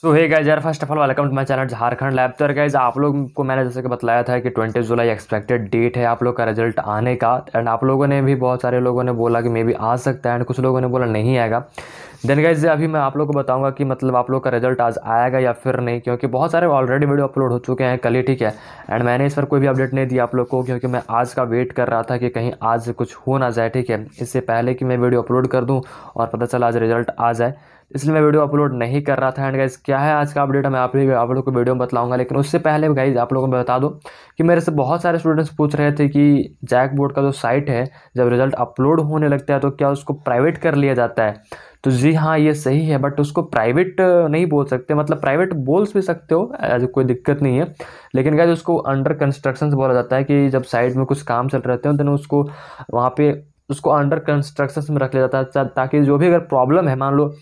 सो है गाइज यार first of all welcome to my channel Jharkhand lab तो गाइज आप लोग को मैंने जैसे कि बताया था कि 20 जुलाई एक्सपेक्टेड डेट है आप लोग का रिजल्ट आने का एंड आप लोगों ने भी बहुत सारे लोगों ने बोला कि मे बी आ सकता है एंड कुछ लोगों ने बोला नहीं आएगा देन गाइज अभी मैं आप लोग को बताऊंगा कि मतलब आप लोग का रिजल्ट आज आएगा या फिर नहीं क्योंकि बहुत सारे ऑलरेडी वीडियो अपलोड हो चुके हैं कल ही ठीक है एंड मैंने इस पर कोई भी अपडेट नहीं दिया आप लोग को क्योंकि मैं आज का वेट कर रहा था कि कहीं आज कुछ हो ना जाए ठीक है इससे पहले कि मैं वीडियो अपलोड कर दूँ और पता चला आज रिजल्ट आ जाए इसलिए मैं वीडियो अपलोड नहीं कर रहा था एंड गाइज़ क्या है आज का अपडेट मैं आप आप लोग को वीडियो में बताऊंगा लेकिन उससे पहले गाइज़ आप लोगों को मैं बता दूँ कि मेरे से बहुत सारे स्टूडेंट्स पूछ रहे थे कि जैक बोर्ड का जो साइट है जब रिज़ल्ट अपलोड होने लगता है तो क्या उसको प्राइवेट कर लिया जाता है तो जी हाँ ये सही है बट उसको प्राइवेट नहीं बोल सकते मतलब प्राइवेट बोल भी सकते हो ऐसे कोई दिक्कत नहीं है लेकिन गाइज उसको अंडर कंस्ट्रक्शन बोला जाता है कि जब साइट में कुछ काम चल रहे हैं तो उसको वहाँ पे उसको अंडर कंस्ट्रक्शन में रख लिया जाता है ताकि जो भी अगर प्रॉब्लम है मान लो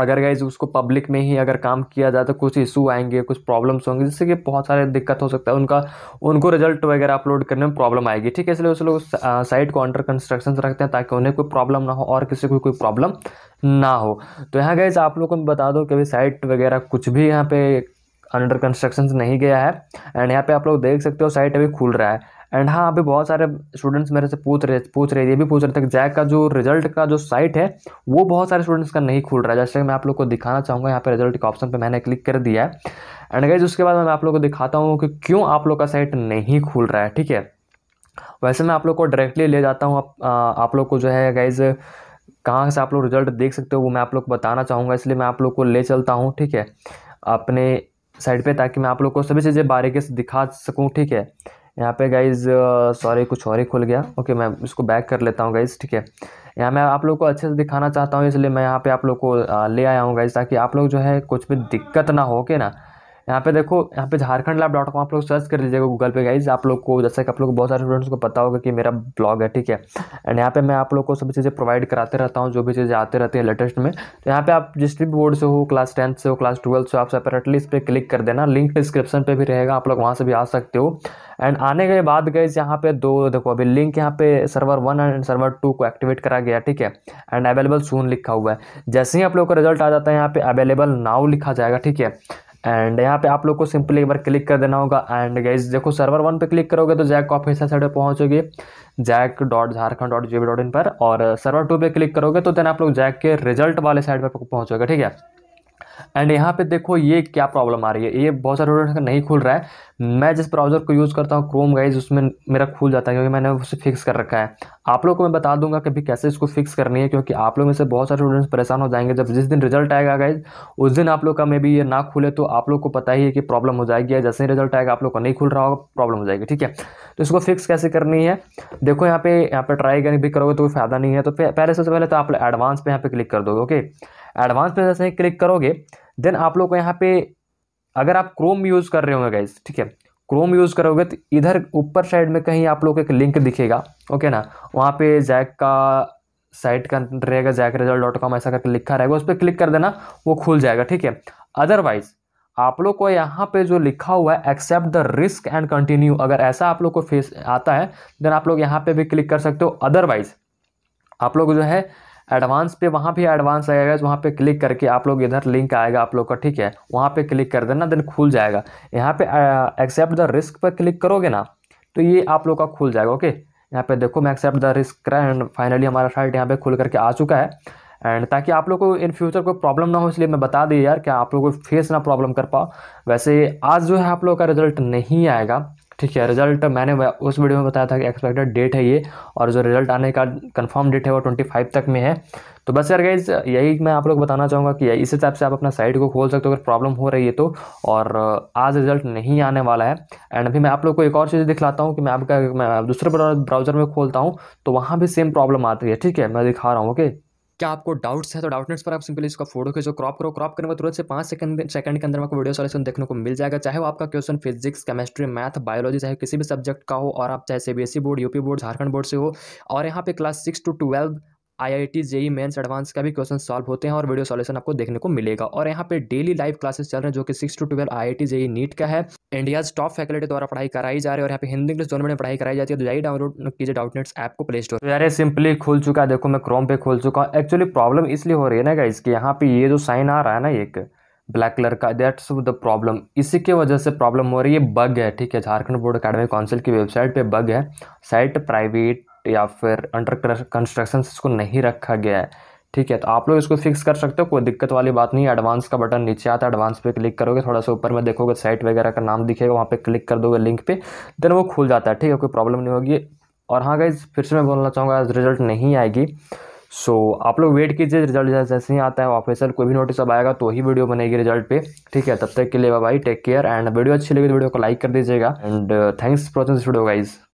अगर गाइज उसको पब्लिक में ही अगर काम किया जाए तो कुछ इशू आएंगे कुछ प्रॉब्लम्स होंगे जिससे कि बहुत सारे दिक्कत हो सकता है उनका उनको रिजल्ट वगैरह अपलोड करने में प्रॉब्लम आएगी ठीक है इसलिए उस लोग साइट को अंडर कंस्ट्रक्शन रखते हैं ताकि उन्हें कोई प्रॉब्लम ना हो और किसी को कोई प्रॉब्लम ना हो तो यहाँ गाइज आप लोग को बता दूँ कि अभी साइट वगैरह कुछ भी यहाँ पे अंडर कंस्ट्रक्शन नहीं गया है एंड यहाँ पे आप लोग देख सकते हो साइट अभी खुल रहा है एंड हाँ अभी बहुत सारे स्टूडेंट्स मेरे से पूछ रहे पूछ रहे ये भी पूछ रहे थे जैक का जो रिजल्ट का जो साइट है वो बहुत सारे स्टूडेंट्स का नहीं खुल रहा है जैसे मैं आप लोग को दिखाना चाहूँगा यहाँ पर रिजल्ट के ऑप्शन पर मैंने क्लिक कर दिया है एंड गाइज उसके बाद मैं आप लोग को दिखाता हूँ कि क्यों आप लोग का साइट नहीं खुल रहा है ठीक है वैसे मैं आप लोग को डायरेक्टली ले जाता हूँ आप, आप लोग को जो है गाइज़ कहाँ से आप लोग रिजल्ट देख सकते हो वो मैं आप लोग को बताना चाहूँगा इसलिए मैं आप लोग को ले चलता हूँ ठीक है अपने साइड पे ताकि मैं आप लोग को सभी चीज़ें बारीकी से दिखा सकूँ ठीक है यहाँ पे गाइज सॉरी कुछ और ही खुल गया ओके मैं इसको बैक कर लेता हूँ गाइज़ ठीक है यहाँ मैं आप लोग को अच्छे से दिखाना चाहता हूँ इसलिए मैं यहाँ पे आप लोग को ले आया हूँ गाइज़ ताकि आप लोग जो है कुछ भी दिक्कत ना हो के ना यहाँ पे देखो यहाँ पे झारखंड लैब डॉट कॉम आप लोग सर्च कर लीजिएगा गूगल पे गाइज आप लोग को जैसे कि आप लोग बहुत सारे स्टूडेंट्स को पता होगा कि मेरा ब्लॉग है ठीक है एंड यहाँ पे मैं आप लोग को सभी चीज़ें प्रोवाइड कराते रहता हूँ जो भी चीज़ें आते रहती है लेटेस्ट में तो यहाँ पे आप जिस भी बोर्ड से हो क्लास टेंथ से हो क्लास ट्वेल्थ से हो आप सेपरेटली इस पर क्लिक कर देना लिंक डिस्क्रिप्शन पर भी रहेगा आप लोग वहाँ से भी आ सकते हो एंड आने के बाद गए यहाँ पे दो देखो अभी लिंक यहाँ पे server one and server two को एक्टिवेट करा गया ठीक है एंड अवेलेबल सून लिखा हुआ है जैसे ही आप लोग का रिजल्ट आ जाता है यहाँ पे अवेलेबल नाउ लिखा जाएगा ठीक है एंड यहाँ पे आप लोग को सिंपली एक बार क्लिक कर देना होगा एंड गाइज देखो सर्वर वन पे क्लिक करोगे तो जैक ऑफिस साइड पर पहुँचोगे JAC dot Jharkhand dot G dot in पर और सर्वर टू पे क्लिक करोगे तो देन आप लोग जैक के रिजल्ट वाले साइड पर पहुँचोगे ठीक है एंड यहाँ पे देखो ये क्या प्रॉब्लम आ रही है ये बहुत सारे रोड नहीं खुल रहा है मैं जिस ब्राउज़र को यूज़ करता हूँ क्रोम गाइज उसमें मेरा खुल जाता है क्योंकि मैंने उसे फिक्स कर रखा है आप लोग को मैं बता दूंगा कि भी कैसे इसको फिक्स करनी है क्योंकि आप लोग में से बहुत सारे स्टूडेंट्स परेशान हो जाएंगे जब जिस दिन रिजल्ट आएगा गाइज उस दिन आप लोग का मे बी ये ना खुले तो आप लोग को पता ही है कि प्रॉब्लम हो जाएगी या जैसे ही रिजल्ट आएगा आप लोग का नहीं खुल रहा होगा प्रॉब्लम हो जाएगी ठीक है तो इसको फिक्स कैसे करनी है देखो यहाँ पे यहाँ पे ट्राई भी करोगे तो कोई फायदा नहीं है तो पहले सबसे पहले तो आप एडवांस पर यहाँ पे क्लिक कर दोगे ओके एडवांस में जैसे क्लिक करोगे देन आप लोग को यहाँ पे अगर आप क्रोम यूज़ कर रहे होंगे गाइज ठीक है क्रोम यूज़ करोगे तो इधर ऊपर साइड में कहीं आप लोग को एक लिंक दिखेगा ओके ना वहाँ पे जैक का साइट का रहेगा जैक रिजल्ट डॉट कॉम ऐसा करके लिखा रहेगा उस पर क्लिक कर देना वो खुल जाएगा ठीक है अदरवाइज आप लोग को यहाँ पे जो लिखा हुआ है accept the risk and continue अगर ऐसा आप लोग को फेस आता है देन आप लोग यहाँ पे भी क्लिक कर सकते हो अदरवाइज आप लोग जो है एडवांस पे वहाँ भी एडवांस आएगा तो वहाँ पे क्लिक करके आप लोग इधर लिंक आएगा आप लोग का ठीक है वहाँ पे क्लिक कर देना देन खुल जाएगा यहाँ पे एक्सेप्ट द रिस्क पर क्लिक करोगे ना तो ये आप लोग का खुल जाएगा ओके यहाँ पे देखो मैं एक्सेप्ट द रिस्क करा एंड फाइनली हमारा साइट यहाँ पे खुल करके आ चुका है एंड ताकि आप लोग को इन फ्यूचर कोई प्रॉब्लम ना हो इसलिए मैं बता दी यार कि आप लोग को फेस ना प्रॉब्लम कर पाओ वैसे आज जो है आप लोग का रिजल्ट नहीं आएगा ठीक है रिजल्ट मैंने उस वीडियो में बताया था कि एक्सपेक्टेड डेट है ये और जो रिजल्ट आने का कंफर्म डेट है वो ट्वेंटी फाइव तक में है तो बस यार गाइज यही मैं आप लोग बताना चाहूँगा कि इस हिसाब से आप अपना साइट को खोल सकते हो अगर प्रॉब्लम हो रही है तो और आज रिजल्ट नहीं आने वाला है एंड अभी मैं आप लोग को एक और चीज़ दिखलाता हूँ कि मैं आपका मैं दूसरे ब्राउज़र में खोलता हूँ तो वहाँ भी सेम प्रॉब्लम आती है ठीक है मैं दिखा रहा हूँ ओके क्या आपको डाउट्स है तो डाउट नेट्स पर आप सिंपली इसका फोटो खींचो क्रॉप करो क्रॉप करने के तुरंत से पाँच सेकंड सेकंड के अंदर आपको वीडियो सॉल्यूशन देखने को मिल जाएगा चाहे वो आपका question physics chemistry math biology चाहे किसी भी सब्जेक्ट का हो और आप चाहे C board UP board Jharkhand board से हो और यहाँ पे class six to twelve I I T JEE mains advance का भी क्वेश्चन सॉल्व होते हैं और वीडियो सॉल्यूशन आपको देखने को मिलेगा और यहाँ पे डेली लाइव क्लासेस चल रहे हैं जो कि six to twelve I I T JEE NEET का है इंडियाज टॉप फैकल्टी द्वारा पढ़ाई कराई जा रही है और यहाँ पे हिंदी इंग्लिश दोनों में पढ़ाई कराई जाती है तो जाइए डाउनलोड कीजिए डाउटनेट्स ऐप को प्ले स्टोर तो यार सिंपली खुल चुका है देखो मैं क्रोम पे खोल चुका हूँ एक्चुअली प्रॉब्लम इसलिए हो रही है ना इसके यहाँ पे ये जो साइन आ रहा है ना एक ब्लैक कलर का दैट्स द प्रॉब्लम इसी के वजह से प्रॉब्लम हो रही है बग है ठीक है झारखंड बोर्ड अकेडमी काउंसिल की वेबसाइट पे बग है साइट प्राइवेट या फिर अंडर कंस्ट्रक्शन इसको नहीं रखा गया है ठीक है तो आप लोग इसको फिक्स कर सकते हो कोई दिक्कत वाली बात नहीं है एडवांस का बटन नीचे आता है एडवांस पे क्लिक करोगे थोड़ा सा ऊपर में देखोगे साइट वगैरह का नाम दिखेगा वहाँ पे क्लिक कर दोगे लिंक पे देन वो खुल जाता है ठीक है कोई प्रॉब्लम नहीं होगी और हाँ गाइज फिर से मैं बोलना चाहूँगा रिजल्ट नहीं आएगी सो so, आप लोग वेट कीजिए रिजल्ट जैसे ही आता है ऑफिसर कोई भी नोटिस अब आएगा तो ही वीडियो बनेगी रिजल्ट पे ठीक है तब तक के लिए bye take care and video अच्छी लगी तो वीडियो को लाइक कर दीजिएगा and thanks for watching this video guys